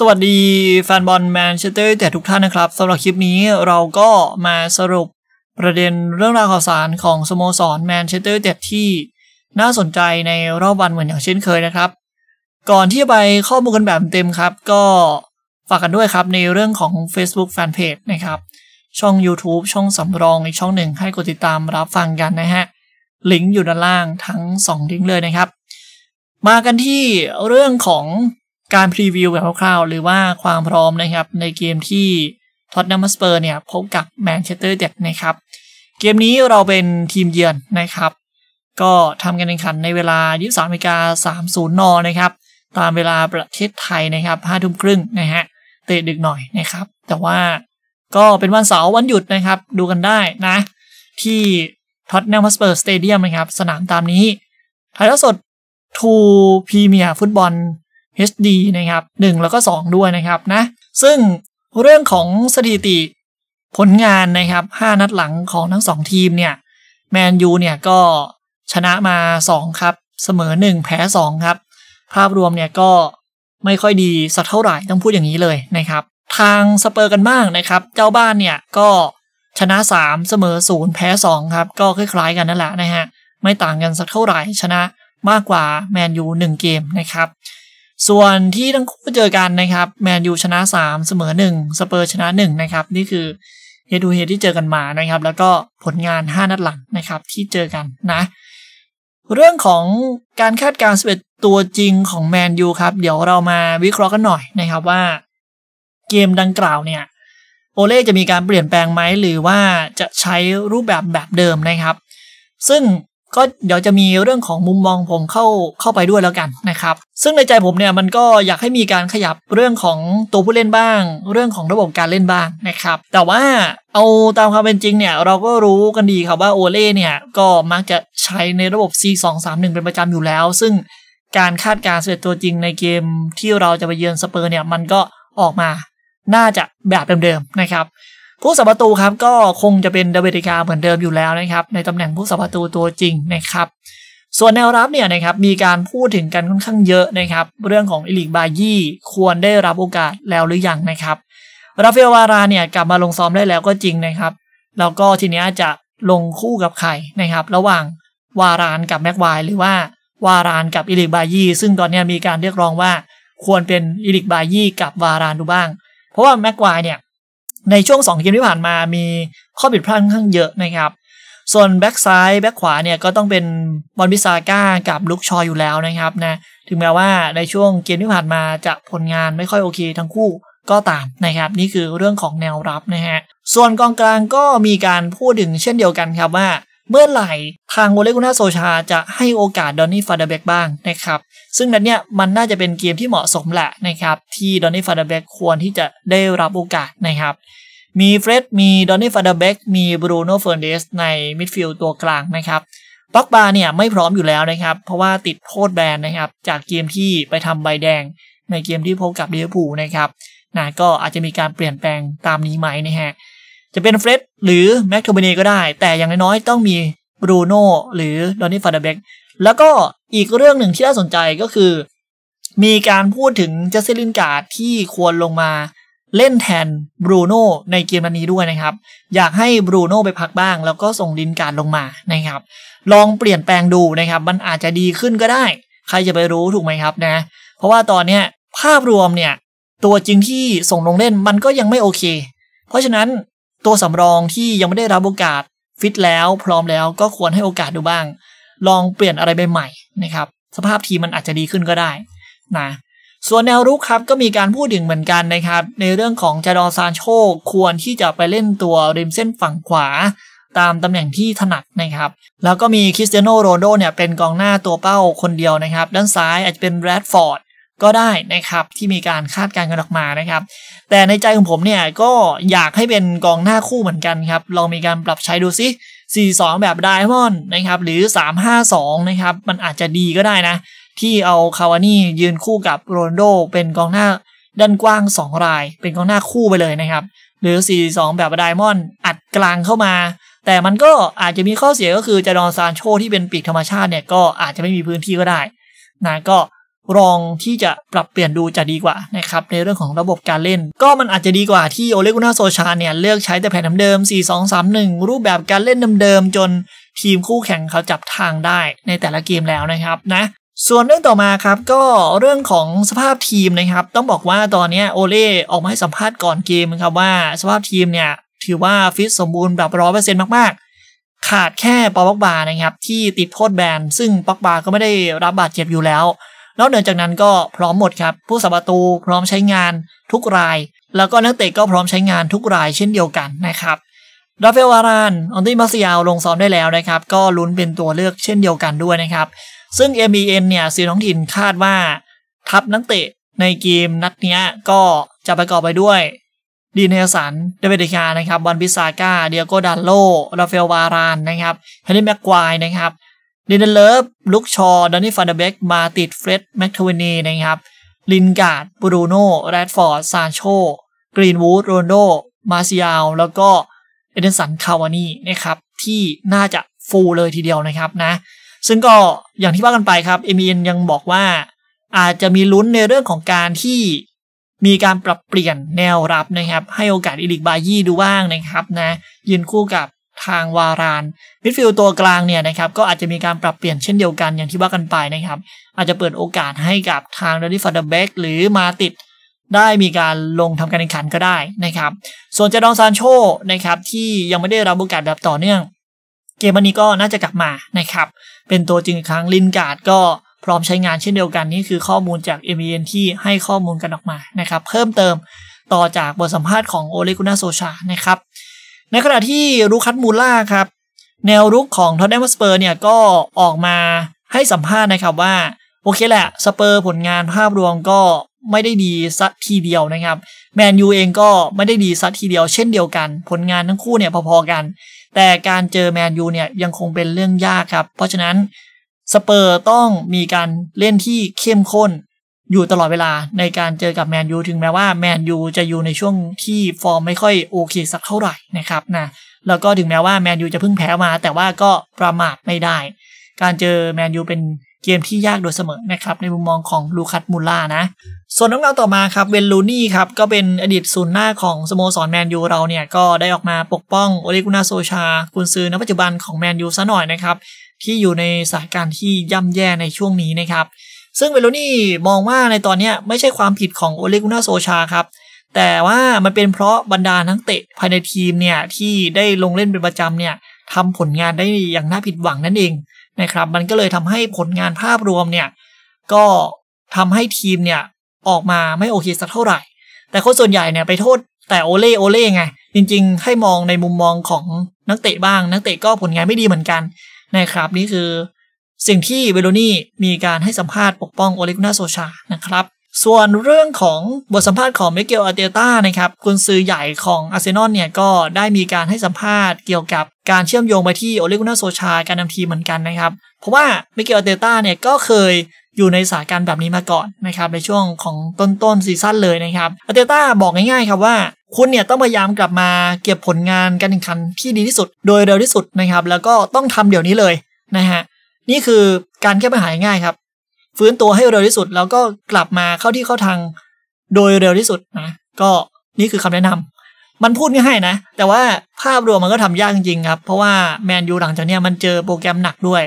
สวัสดีแฟนบอลแมนเชสเตอร์แต่ทุกท่านนะครับสำหรับคลิปนี้เราก็มาสรุปประเด็นเรื่องราวข่าวสารของสโมสร แมนเชสเตอร์เด่ที่น่าสนใจในรอบวันเหมือนอย่างเช่นเคยนะครับ ก่อนที่จะไปข้อมูลกันแบบเต็มครับ ก็ฝากกันด้วยครับในเรื่องของ Facebook Fanpage นะครับ ช่อง YouTube ช่องสำรองอีกช่องหนึ่งให้กดติดตามรับฟังกันนะฮะลิงก์อยู่ด้านล่างทั้ง2ลิงก์เลยนะครับ มากันที่เรื่องของการพรีวิวแบบคร่าวๆหรือว่าความพร้อมนะครับในเกมที่ท็อตแนมสเปอร์เนี่ยพบกับแมนเชสเตอร์เด็ดนะครับเกมนี้เราเป็นทีมเยือนนะครับ ก็ทำการแข่งขันในเวลา23นาิกา 30 นนะครับตามเวลาประเทศไทยนะครับ5ทุ่มครึ่งนะฮะเตะดึกหน่อยนะครับ แต่ว่าก็เป็นวันเสาร์วันหยุดนะครับ ดูกันได้นะ ที่ท็อตแนมสเปอร์สเตเดียมนะครับสนามตามนี้ถ่ายทอดสดทูพรีเมียร์ฟุตบอล HD นะครับ 1 แล้วก็ 2ด้วยนะครับนะซึ่งเรื่องของสถิติผลงานนะครับ5นัดหลังของทั้ง2ทีมเนี่ยแมนยูเนี่ยก็ชนะมา 2 ครับเสมอ 1แพ้ 2 ครับภาพรวมเนี่ยก็ไม่ค่อยดีสักเท่าไหร่ต้องพูดอย่างนี้เลยนะครับ ทางสเปอร์กันบ้างนะครับเจ้าบ้านเนี่ยก็ชนะ 3 เสมอ 0 แพ้ 2 ครับก็คล้ายๆ กันนั่นแหละนะฮะไม่ต่างกันสักเท่าไหร่ ชนะมากกว่าแมนยู1เกมนะครับส่วนที่ทั้งคู่เจอกันนะครับแมนยูชนะ3เสมอ1สเปอร์ชนะ1นะครับ นี่คือ เฮดูเฮที่เจอกันมานะครับ แล้วก็ผลงาน 5 นัดหลังนะครับที่เจอกันนะ เรื่องของการคาดการณ์ปดตัวจริงของแมนยูครับ เดี๋ยวเรามาวิเคราะห์กันหน่อยนะครับว่า เกมดังกล่าวเนี่ย โอเล่จะมีการเปลี่ยนแปลงไหมหรือว่าจะใช้รูปแบบแบบเดิมนะครับ ซึ่งก็เดี๋ยวจะมีเรื่องของมุมมองผมเข้าเข้าไปด้วยแล้วกันนะครับ ซึ่งในใจผมเนี่ยมันก็อยากให้มีการขยับเรื่องของตัวผู้เล่นบ้าง เรื่องของระบบการเล่นบ้างนะครับ แต่ว่าเอาตามความเป็นจริงเนี่ยเราก็รู้กันดีครับว่าโอเล่เนี่ยก็มักจะใช้ในระบบ C231 เป็นประจำอยู่แล้ว ซึ่งการคาดการณ์เสด็จตัวจริงในเกมที่เราจะไปเยือนสเปอร์เนี่ย มันก็ออกมาน่าจะแบบเดิมๆนะครับผู้สับประตูครับก็คงจะเป็นเดวิดกาเหมือนเดิมอยู่แล้วนะครับ ในตำแหน่งผู้สับประตูตัวจริงนะครับ ส่วนแนวรับเนี่ยนะครับ มีการพูดถึงกันค่อนข้างเยอะนะครับ เรื่องของอิลิกบายี่ควรได้รับโอกาสแล้วหรือยังนะครับราฟเฟลวาราเนี่ยกลับมาลงซ้อมได้แล้วก็จริงนะครับแล้วก็ทีนี้จะลงคู่กับใครนะครับ ระหว่างวารานกับแม็กไวหรือว่าวารานกับอิลิกบายี่ซึ่งตอนนี้มีการเรียกร้องว่า ควรเป็นอิลิกบายี่กับวารานดูบ้าง เพราะว่าแม็กไวเนี่ยในช่วง 2 เกมที่ผ่านมามีข้อผิดพลาดค่อนข้างเยอะนะครับส่วนแบ็กซ้ายแบ็กขวาเนี่ยก็ต้องเป็นบอลบิซาก้ากับลุกชอยอยู่แล้วนะครับนะถึงแม้ว่าในช่วงเกมที่ผ่านมาจะผลงานไม่ค่อยโอเค ทั้งคู่ก็ตามนะครับ นี่คือเรื่องของแนวรับนะฮะส่วนกองกลางก็มีการพูดถึงเช่นเดียวกันครับว่าเมื่อไหร่ทางโอเลกุน่าโซชาจะให้โอกาสดอนนี่ฟาเดเบกบ้างนะครับซึ่งนั้นเนี่ยมันน่าจะเป็นเกมที่เหมาะสมแหละนะครับที่ดอนนี่ฟาเดเบกควรที่จะได้รับโอกาสนะครับ มีเฟร็ดมีดอนนี่ฟาเดเบกมีบรูโน่เฟอร์เดสในมิดฟิลด์ตัวกลางนะครับป็อกบาเนี่ยไม่พร้อมอยู่แล้วนะครับเพราะว่าติดโทษแบนนะครับจากเกมที่ไปทำใบแดงในเกมที่พบกับเดียร์ูนะครับนะก็อาจจะมีการเปลี่ยนแปลงตามนี้ไหมนะฮะจะเป็นเฟร็ดหรือแม็กโทเบเนก็ได้ แต่อย่างน้อยๆต้องมีบรูโน่หรือดอนนี่ฟารดเบกแล้วก็อีกเรื่องหนึ่งที่น่าสนใจก็คือ มีการพูดถึงเจสซิลินการ์ดที่ควรลงมาเล่นแทนบรูโน่ในเกมนี้ด้วยนะครับ อยากให้บรูโน่ไปพักบ้างแล้วก็ส่งลินการลงมานะครับ ลองเปลี่ยนแปลงดูนะครับ มันอาจจะดีขึ้นก็ได้ ใครจะไปรู้ถูกไหมครับนะ เพราะว่าตอนนี้ภาพรวมเนี่ย ตัวจริงที่ส่งลงเล่นมันก็ยังไม่โอเค เพราะฉะนั้นตัวสำรองที่ยังไม่ได้รับโอกาส ฟิตแล้ว พร้อมแล้วก็ควรให้โอกาสดูบ้าง ลองเปลี่ยนอะไรใหม่ๆนะครับ สภาพทีมมันอาจจะดีขึ้นก็ได้นะส่วนแนวรุกครับก็มีการพูดถึงเหมือนกันนะครับ ในเรื่องของจอดอซานโช ควรที่จะไปเล่นตัวริมเส้นฝั่งขวา ตามตำแหน่งที่ถนัดนะครับ แล้วก็มีคริสเตียโนโรนโดเนี่ยเป็นกองหน้าตัวเป้าคนเดียวนะครับด้านซ้ายอาจจะเป็นแรดฟอร์ดก็ได้นะครับ ที่มีการคาดการณ์กันออกมานะครับ แต่ในใจของผมเนี่ย ก็อยากให้เป็นกองหน้าคู่เหมือนกันครับลองมีการปรับใช้ดูซิ 4-2 แบบไดมอนด์นะครับ หรือ 3-5-2 นะครับ มันอาจจะดีก็ได้นะ ที่เอาคาวานี่ยืนคู่กับโรนโดเป็นกองหน้าด้านกว้าง 2 ราย เป็นกองหน้าคู่ไปเลยนะครับ หรือ 4-2 แบบไดมอนด์อัดกลางเข้ามา แต่มันก็อาจจะมีข้อเสียก็คือจะรอนซานโชที่เป็นปีกธรรมชาติเนี่ยก็อาจจะไม่มีพื้นที่ก็ได้นะก็รองที่จะปรับเปลี่ยนดูจะดีกว่านะครับ ในเรื่องของระบบการเล่น ก็มันอาจจะดีกว่าที่โอเลกุนาโซชาเนี่ยเลือกใช้แต่แผนเดิม 4 2 3 1 รูปแบบการเล่นเดิมๆจนทีมคู่แข่งเขาจับทางได้ในแต่ละเกมแล้วนะครับนะ ส่วนเรื่องต่อมาครับก็เรื่องของสภาพทีมนะครับ ต้องบอกว่าตอนนี้โอเล่ออกมาให้สัมภาษณ์ก่อนเกมครับว่าสภาพทีมเนี่ยถือว่าฟิตสมบูรณ์แบบร้อยเปอร์เซ็นต์มาก ๆ ขาดแค่ปออกบานะครับ ที่ติดโทษแบนซึ่งปอกบาก็ไม่ได้รับบาดเจ็บอยู่แล้วนอกเหนือจากนั้นก็พร้อมหมดครับ ผู้สับประตูพร้อมใช้งานทุกราย แล้วก็นักเตะก็พร้อมใช้งานทุกรายเช่นเดียวกันนะครับ ราฟเฟลวารานอันตี้มาซิอาลงซ้อมได้แล้วนะครับ ก็ลุ้นเป็นตัวเลือกเช่นเดียวกันด้วยนะครับ ซึ่ง MEN เนี่ยสื่อท้องถิ่นคาดว่า ทัพนักเตะในเกมนัดนี้ก็จะประกอบไปด้วย ดีเนสันเดวิดกานะครับวันบิซาก้าเดียโกดันโลราฟเฟลวารานนะครับเฮนรี่แม็กควายนะครับดินเดเลฟลุคชอดอนนี่ฟันเดเบกมาติดเฟร็ดแม็กทเวนีนะครับ ลินการ์ดบรูโน่ แรดฟอร์ด ซานโชกรีนวูด โรนโดมาซิอาลแล้วก็เอเดนสัน คาวานีนะครับ ที่น่าจะฟูลเลยทีเดียวนะครับนะ ซึ่งก็อย่างที่ว่ากันไปครับ เอ็มยังบอกว่าอาจจะมีลุ้นในเรื่องของการที่มีการปรับเปลี่ยนแนวรับนะครับ ให้โอกาสอิลิกบายี่ดูบ้างนะครับนะ ยืนคู่กับทางวารานมิดฟิลด์ตัวกลางเนี่ยนะครับ ก็อาจจะมีการปรับเปลี่ยนเช่นเดียวกันอย่างที่ว่ากันไปนะครับอาจจะเปิดโอกาสให้กับทางเดนิฟัรเดเบกหรือมาติดได้มีการลงทำการแข่งขันก็ได้นะครับ ส่วนเจดองซานโชนะครับ ที่ยังไม่ได้รับโอกาสแบบต่อเนื่อง เกมวันนี้ก็น่าจะกลับมานะครับ เป็นตัวจริงครั้งลินการ์ดก็พร้อมใช้งานเช่นเดียวกันนี่คือข้อมูลจาก m อ n ที่ให้ข้อมูลกันออกมานะครับ เพิ่มเติมต่อจากบทสัมภาษณ์ของโอเลกุนาโซชานะครับในขณะที่ลูคัสมูล่าครับ แนวรุกของทอตแนมสเปอร์เนี่ยก็ออกมาให้สัมภาษณ์นะครับว่า โอเคแหละสเปอร์ผลงานภาพรวมก็ไม่ได้ดีสักทีเดียวนะครับแมนยูเองก็ไม่ได้ดีสักทีเดียวเช่นเดียวกัน ผลงานทั้งคู่เนี่ยพอๆกัน แต่การเจอแมนยูเนี่ยยังคงเป็นเรื่องยากครับ เพราะฉะนั้นสเปอร์ต้องมีการเล่นที่เข้มข้นอยู่ตลอดเวลาในการเจอกับแมนยูถึงแม้ว่าแมนยูจะอยู่ในช่วงที่ฟอร์มไม่ค่อยโอเคสักเท่าไหร่นะครับนะแล้วก็ถึงแม้ว่าแมนยูจะเพิ่งแพ้มาแต่ว่าก็ประมาทไม่ได้ การเจอแมนยูเป็นเกมที่ยากโดยเสมอนะครับในมุมมองของลูคัสมูล่านะส่วนน้องเราต่อมาครับเวนลูนี่ครับ ก็เป็นอดีตศูนย์หน้าของสโมสรแมนยูเราเนี่ยก็ได้ออกมาปกป้องโอเลกุนาโซชาคุณซื้อณปัจจุบันของแมนยูซะหน่อยนะครับที่อยู่ในสถานการณ์ที่ย่ำแย่ในช่วงนี้นะครับซึ่งเวโรนี่มองว่าในตอนนี้ไม่ใช่ความผิดของโอเลกุน่าโซชาครับ แต่ว่ามันเป็นเพราะบรรดานักเตะ ภายในทีมเนี่ย ที่ได้ลงเล่นเป็นประจำเนี่ยทำผลงานได้อย่างน่าผิดหวังนั่นเองนะครับ มันก็เลยทำให้ผลงานภาพรวมเนี่ย ก็ทำให้ทีมเนี่ยออกมาไม่โอเคสักเท่าไหร่ แต่คนส่วนใหญ่เนี่ยไปโทษแต่โอเล่โอเล่ไงจริงๆ ให้มองในมุมมองของนักเตะบ้าง นักเตะก็ผลงานไม่ดีเหมือนกันนะครับ นี่คือสิ่งที่เวโรนี่มีการให้สัมภาษณ์ปกป้องโอเลกุนาโซชา นะครับ ส่วนเรื่องของบทสัมภาษณ์ของเมิเกลอาเตต้านะครับ กุนซือใหญ่ของอาร์เซนอลเนี่ยก็ได้มีการให้สัมภาษณ์เกี่ยวกับการเชื่อมโยงไปที่โอเลกุนาโซชาการนำทีเหมือนกันนะครับ เพราะว่าเมิเกลอาเตต้าเนี่ยก็เคยอยู่ในสถานการณ์แบบนี้มาก่อนนะครับในช่วงของต้นต้นซีซั่นเลยนะครับ อาเตต้าบอกง่ายๆ ครับว่าคุณเนี่ยต้องพยายามกลับมาเก็บผลงานการแข่งขันที่ดีที่สุด โดยเร็วที่สุดนะครับ แล้วก็ต้องทำเดี๋ยวนี้เลยนะฮะนี่คือการแก้ปัญหาง่ายครับ ฟื้นตัวให้เร็วที่สุดแล้วก็กลับมาเข้าที่เข้าทางโดยเร็วที่สุดนะก็นี่คือคำแนะนำ มันพูดง่ายนะแต่ว่าภาพรวมมันก็ทำยากจริงครับเพราะว่าแมนยูหลังจากเนี้ยมันเจอโปรแกรมหนักด้วย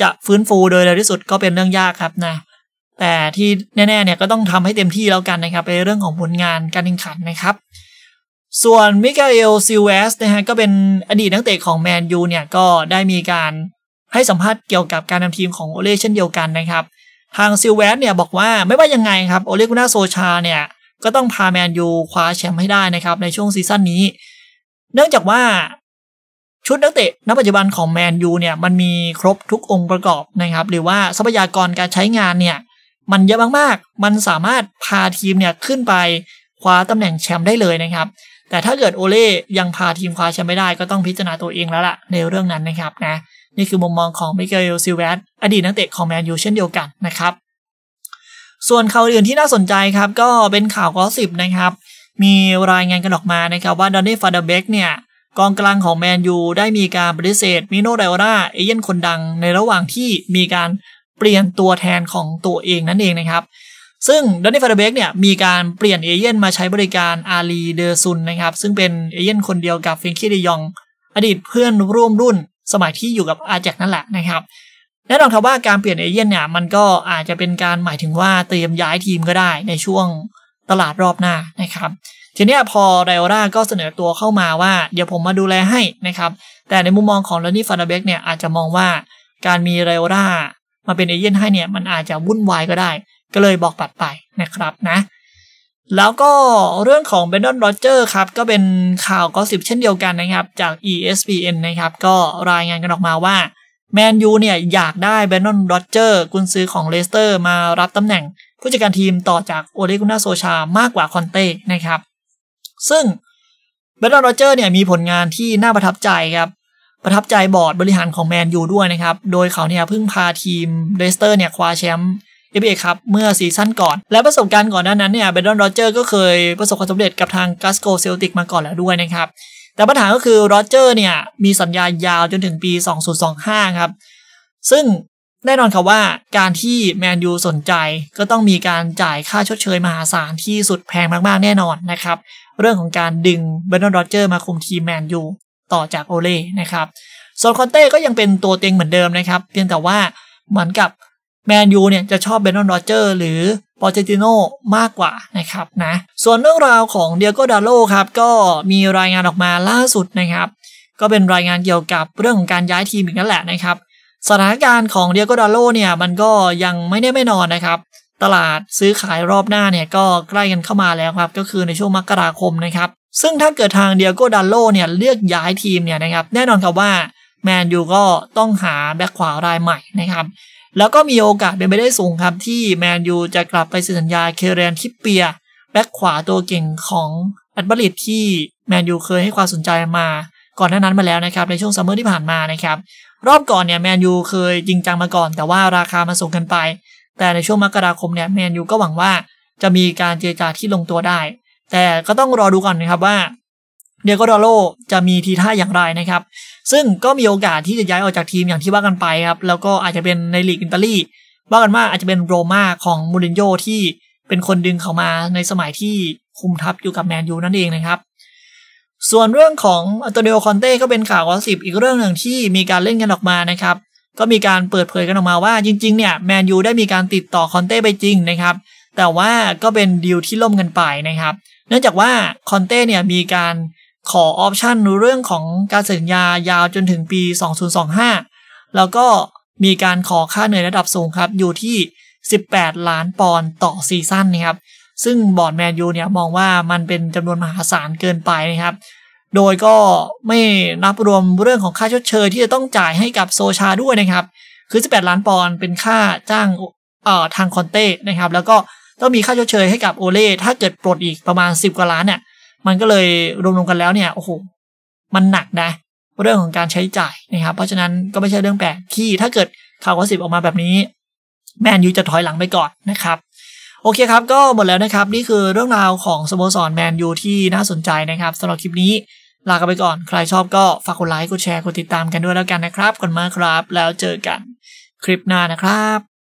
จะฟื้นฟูโดยเร็วที่สุดก็เป็นเรื่องยากครับนะแต่ที่แน่ๆเนี่ยก็ต้องทำให้เต็มที่แล้วกันนะครับ ในเรื่องของผลงานการแข่งขันนะครับ ส่วนมิเกลซิเวสนะฮะก็เป็นอดีตนักเตะของแมนยูเนี่ยก็ได้มีการให้สัมภาษณ์เกี่ยวกับการนำทีมของโอเล่เช่นเดียวกันนะครับ ทางซิลเวสเนี่ยบอกว่าไม่ว่ายังไงครับโอเล่กุน่าโซชาเนี่ยก็ต้องพาแมนยูคว้าแชมป์ให้ได้นะครับในช่วงซีซั่นนี้ เนื่องจากว่า ชุดนักเตะณปัจจุบันของแมนยูเนี่ยมันมีครบทุกองค์ประกอบนะครับ หรือว่าทรัพยากรการใช้งานเนี่ย มันเยอะมากๆ มันสามารถพาทีมเนี่ยขึ้นไปคว้าตำแหน่งแชมป์ได้เลยนะครับ แต่ถ้าเกิดโอเล่ยังพาทีมคว้าแชมป์ไม่ได้ก็ต้องพิจารณาตัวเองแล้วล่ะในเรื่องนั้นนะครับนะนี่คือมุมมองของมิเกลซิลเวสอดีตนักเตะของแมนยูเช่นเดียวกันนะครับ ส่วนข่าวอื่นที่น่าสนใจครับ ก็เป็นข่าวกอสิบนะครับ มีรายงานกันออกมานะครับ ว่าดอนนี่ฟาดเบกเนี่ยกองกลางของแมนยูได้มีการปฏิเสธมิโนไดอราเอเย่นคนดังในระหว่างที่มีการเปลี่ยนตัวแทนของตัวเองนั่นเองนะครับ ซึ่งดอนนี่ฟาดเบกเนี่ยมีการเปลี่ยนเอเย่นมาใช้บริการอาลีเดอร์ซุนนะครับซึ่งเป็นเอเย่นคนเดียวกับฟิงคีดยองอดีตเพื่อนร่วมรุ่นสมัยที่อยู่กับอาแจกนั่นแหละนะครับแน่นอนครับว่าการเปลี่ยนเอเย่นเนี่ย มันก็อาจจะเป็นการหมายถึงว่าเตรียมย้ายทีมก็ได้ในช่วงตลาดรอบหน้านะครับทีนี้พอไดโอราก็เสนอตัวเข้ามาว่าเดี๋ยวผมมาดูแลให้นะครับ แต่ในมุมมองของลอนนี่ฟานาเบกเนี่ย อาจจะมองว่าการมีไดโอรามาเป็นเอเย่นให้เนี่ยมันอาจจะวุ่นวายก็ได้ ก็เลยบอกปัดไปนะครับนะแล้วก็เรื่องของเบนดอนโรเจอร์ครับ ก็เป็นข่าวก็สิบเช่นเดียวกันนะครับ จาก ESPN นะครับ ก็รายงานกันออกมาว่า แมนยูเนี่ย อยากได้เบนดอนโรเจอร์กุนซือของเลสเตอร์มารับตำแหน่ง ผู้จัดการทีมต่อจากโอเลกุนาโซชา มากกว่าคอนเต้นะครับ ซึ่งเบนดอนโรเจอร์เนี่ยมีผลงานที่น่าประทับใจครับ ประทับใจบอร์ดบริหารของแมนยูด้วยนะครับโดยเขาเนี่ยเพิ่งพาทีมเลสเตอร์เนี่ยคว้าแชมป์เอฟเอครับ เมื่อซีซั่นก่อนและประสบการณ์ก่อนหน้านั้นเนี่ยเบรดอนโรเจอร์ก็เคยประสบความสำเร็จกับทางกัสโกเซลติกมาก่อนแล้วด้วยนะครับ แต่ปัญหาก็คือโรเจอร์เนี่ย มีสัญญายาวจนถึงปี 2025 ครับ ซึ่งแน่นอนครับว่าการที่แมนยูสนใจก็ต้องมีการจ่ายค่าชดเชยมหาศาลที่สุดแพงมากๆแน่นอนนะครับเรื่องของการดึงเบรดอนโรเจอร์มาคุมทีมแมนยูต่อจากโอเล่นะครับส่วนคอนเต้ก็ยังเป็นตัวเต็งเหมือนเดิมนะครับเพียงแต่ว่าเหมือนกับแมนยูเนี่ยจะชอบเบนนอนโรเจอร์หรือปอเจติโนมากกว่านะครับนะส่วนเรื่องราวของเดียโกดาโลครับก็มีรายงานออกมาล่าสุดนะครับ ก็เป็นรายงานเกี่ยวกับเรื่องของการย้ายทีมอีกนั่นแหละนะครับ สถานการณ์ของเดียโกดาโลเนี่ยมันก็ยังไม่ได้ไม่นอนนะครับ ตลาดซื้อขายรอบหน้าเนี่ยก็ใกล้กันเข้ามาแล้วครับก็คือในช่วงมกราคมนะครับ ซึ่งถ้าเกิดทางเดียโกดาโลเนี่ยเลือกย้ายทีมเนี่ยนะครับแน่นอนครับว่าแมนยูก็ต้องหาแบ็กขวารายใหม่นะครับแล้วก็มีโอกาสเป็นไปได้สูงครับที่แมนยูจะกลับไปเซ็นสัญญาเคเรนทิปเปียแบ็กขวาตัวเก่งของอัตบริตที่แมนยูเคยให้ความสนใจมา ก่อนหน้านั้นมาแล้วนะครับ ในช่วงซัมเมอร์ที่ผ่านมานะครับ รอบก่อนเนี่ยแมนยูเคยจริงจังมาก่อน แต่ว่าราคามาสูงกันไป แต่ในช่วงมกราคมเนี่ยแมนยูก็หวังว่า จะมีการเจรจาที่ลงตัวได้ แต่ก็ต้องรอดูก่อนนะครับว่าเดียโกดอโลจะมีทีท่าอย่างไรนะครับ ซึ่งก็มีโอกาสที่จะย้ายออกจากทีมอย่างที่ว่ากันไปครับ แล้วก็อาจจะเป็นในลีกอิตาลีว่ากันว่าอาจจะเป็นโรม่าของมูรินโญ่ที่เป็นคนดึงเขามาในสมัยที่คุมทัพอยู่กับแมนยูนั่นเองนะครับ ส่วนเรื่องของอัตโตเนโอคอนเต้ก็เป็นข่าวกอสิบอีกเรื่องหนึ่งที่มีการเล่นกันออกมานะครับ ก็มีการเปิดเผยกันออกมาว่าจริงๆเนี่ยแมนยูได้มีการติดต่อคอนเต้ไปจริงนะครับ แต่ว่าก็เป็นดีลที่ล่มกันไปนะครับ เนื่องจากว่าคอนเต้เนี่ยมีการขอออปชันเรื่องของการสัญญายาวจนถึงปี 2025 แล้วก็มีการขอค่าเหนื่อยระดับสูงครับ อยู่ที่ 18 ล้านปอนด์ต่อซีซั่นนะครับซึ่งบอร์ดแมนยูเนี่ยมองว่ามันเป็นจำนวนมหาศาลเกินไปนะครับโดยก็ไม่นับรวมเรื่องของค่าชดเชยที่จะต้องจ่ายให้กับโซชาด้วยนะครับคือ 18 ล้านปอนด์เป็นค่าจ้างทางคอนเต้นะครับแล้วก็ต้องมีค่าชดเชยให้กับโอเล่ถ้าเกิดปลดอีกประมาณ 10กว่าล้านเนี่ยมันก็เลยรวมๆกันแล้วเนี่ย โอ้โห มันหนักนะเรื่องของการใช้จ่ายนะครับ เพราะฉะนั้นก็ไม่ใช่เรื่องแปลกที่ถ้าเกิดข่าว่อสิบออกมาแบบนี้ แมนยูจะถอยหลังไปก่อนนะครับ โอเคครับก็หมดแล้วนะครับ นี่คือเรื่องราวของสโมสรแมนยูที่น่าสนใจนะครับสำหรับคลิปนี้ลากันไปก่อน ใครชอบก็ฝากกดไลค์กดแชร์กดติดตามกันด้วยแล้วกันนะครับกคุนมากครับ แล้วเจอกันคลิปหน้านะครับ